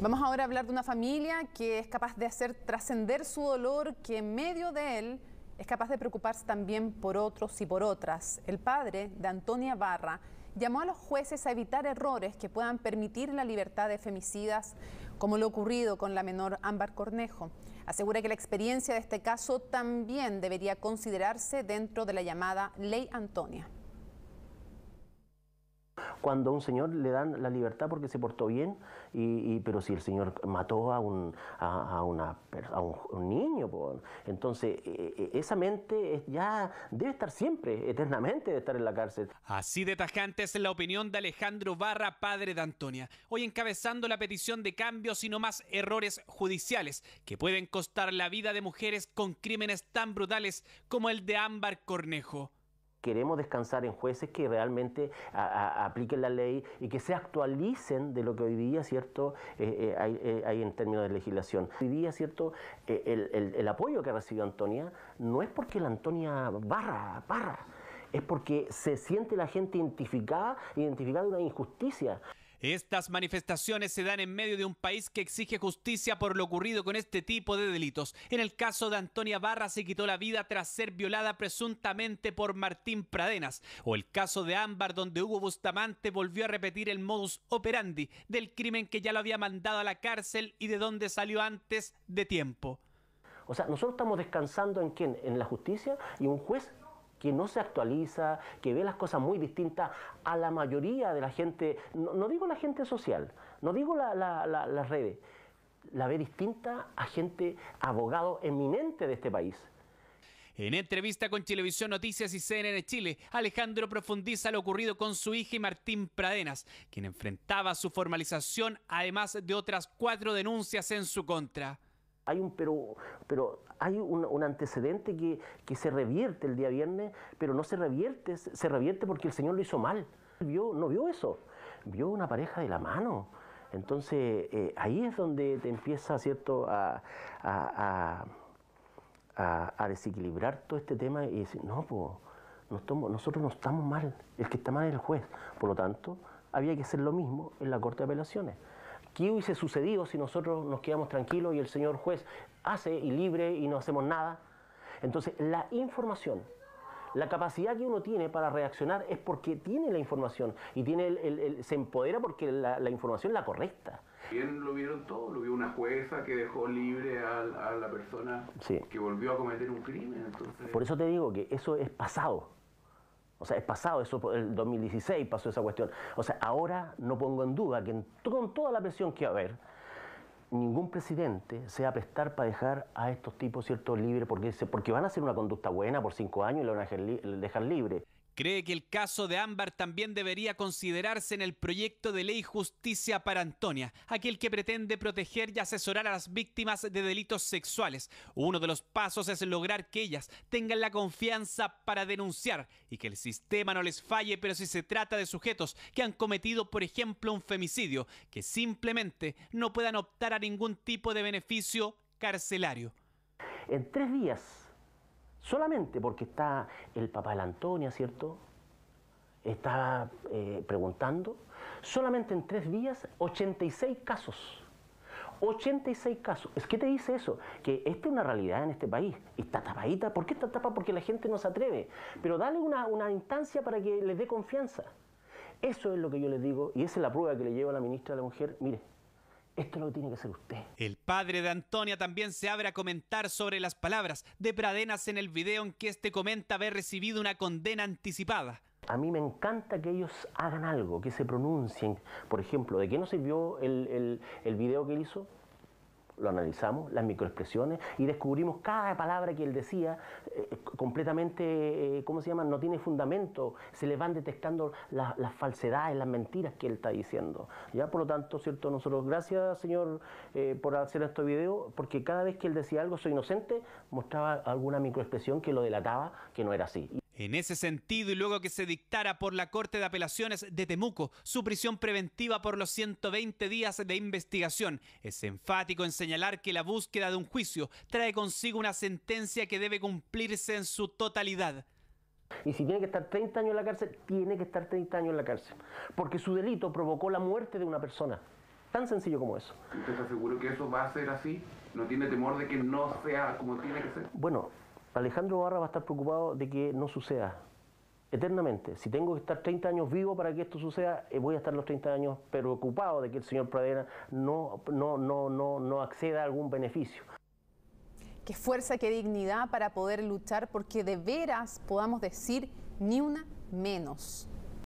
Vamos ahora a hablar de una familia que es capaz de hacer trascender su dolor, que en medio de él es capaz de preocuparse también por otros y por otras. El padre de Antonia Barra llamó a los jueces a evitar errores que puedan permitir la libertad de femicidas, como lo ocurrido con la menor Ámbar Cornejo. Asegura que la experiencia de este caso también debería considerarse dentro de la llamada Ley Antonia cuando a un señor le dan la libertad porque se portó bien, y, pero si el señor mató a un, a, una, un, niño, entonces e, e, esa mente ya debe estar siempre, eternamente debe estar en la cárcel. Así de tajante es la opinión de Alejandro Barra, padre de Antonia, hoy encabezando la petición de cambios y no más errores judiciales que pueden costar la vida de mujeres con crímenes tan brutales como el de Ámbar Cornejo queremos descansar en jueces que realmente apliquen la ley y que se actualicen de lo que hoy día, ¿cierto?, eh, eh, eh, hay, en términos de legislación. Hoy día, ¿cierto?, el, apoyo que ha recibido Antonia no es porque la Antonia barra, barra, es porque se siente la gente identificada, identificada de una injusticia. Estas manifestaciones se dan en medio de un país que exige justicia por lo ocurrido con este tipo de delitos. En el caso de Antonia Barra se quitó la vida tras ser violada presuntamente por Martín Pradenas, o el caso de Ámbar donde Hugo Bustamante volvió a repetir el modus operandi del crimen que ya lo había mandado a la cárcel y de donde salió antes de tiempo. O sea, nosotros estamos descansando en quién? En la justicia y un juez que no se actualiza, que ve las cosas muy distintas a la mayoría de la gente, no, digo la gente social, no digo las redes, la ve distinta a gente abogado eminente de este país. En entrevista con Televisión Noticias y CNN Chile, Alejandro profundiza lo ocurrido con su hija Martín Pradenas, quien enfrentaba su formalización además de otras cuatro denuncias en su contra. Hay un pero, pero hay un, antecedente que, se revierte el día viernes, pero no se revierte, se revierte porque el Señor lo hizo mal. Vio, no vio eso, vio una pareja de la mano. Entonces eh, ahí es donde te empieza ¿cierto? A, desequilibrar todo este tema y decir, no, pues nosotros no estamos mal, el que está mal es el juez. Por lo tanto, había que hacer lo mismo en la Corte de Apelaciones. ¿Qué hubiese sucedido si nosotros nos quedamos tranquilos y el señor juez hace y libre y no hacemos nada? Entonces, la información, la capacidad que uno tiene para reaccionar es porque tiene la información y tiene se empodera porque la, la información la correcta. Bien lo vieron todo, lo vio una jueza que dejó libre a, la persona que volvió a cometer un crimen. Por eso te digo que eso es pasado. O sea, es pasado eso, el 2016 pasó esa cuestión. O sea, ahora no pongo en duda que en, con toda la presión que va a haber, ningún presidente se va a prestar para dejar a estos tipos, ¿cierto?, libres, porque, porque van a hacer una conducta buena por cinco años y lo van a dejar libre cree que el caso de Ámbar también debería considerarse en el proyecto de ley Justicia para Antonia, aquel que pretende proteger y asesorar a las víctimas de delitos sexuales. Uno de los pasos es lograr que ellas tengan la confianza para denunciar y que el sistema no les falle, pero si se trata de sujetos que han cometido, por ejemplo, un femicidio, que simplemente no puedan optar a ningún tipo de beneficio carcelario. En tres días solamente porque está el papá de la Antonia, ¿cierto? Está eh, preguntando. Solamente en tres días, 86 casos. 86 casos. ¿Es que te dice eso? Que esta es una realidad en este país. Está tapadita. ¿Por qué está tapada? Porque la gente no se atreve. Pero dale una, una instancia para que les dé confianza. Eso es lo que yo les digo y esa es la prueba que le lleva la ministra de la Mujer. Mire, esto lo tiene que hacer usted. El padre de Antonia también se abre a comentar sobre las palabras de Pradenas en el video en que este comenta haber recibido una condena anticipada. A mí me encanta que ellos hagan algo, que se pronuncien. Por ejemplo, ¿de qué no sirvió el, el, el video que él hizo? lo analizamos, las microexpresiones, y descubrimos cada palabra que él decía eh, eh, completamente, eh, ¿cómo se llama?, no tiene fundamento, se le van detectando las falsedades, las mentiras que él está diciendo. Ya, por lo tanto, ¿cierto? Nosotros, gracias, señor, por hacer este video, porque cada vez que él decía algo, soy inocente, mostraba alguna microexpresión que lo delataba que no era así. En ese sentido, y luego que se dictara por la Corte de Apelaciones de Temuco su prisión preventiva por los 120 días de investigación, es enfático en señalar que la búsqueda de un juicio trae consigo una sentencia que debe cumplirse en su totalidad. Y si tiene que estar 30 años en la cárcel, tiene que estar 30 años en la cárcel, porque su delito provocó la muerte de una persona. Tan sencillo como eso. ¿Usted está seguro que eso va a ser así? ¿No tiene temor de que no sea como tiene que ser? Bueno, Alejandro Barra va a estar preocupado de que no suceda eternamente. Si tengo que estar 30 años vivo para que esto suceda, eh, voy a estar los 30 años preocupado de que el señor Pradera no, no, no, no, no acceda a algún beneficio. Qué fuerza, qué dignidad para poder luchar porque de veras podamos decir ni una menos.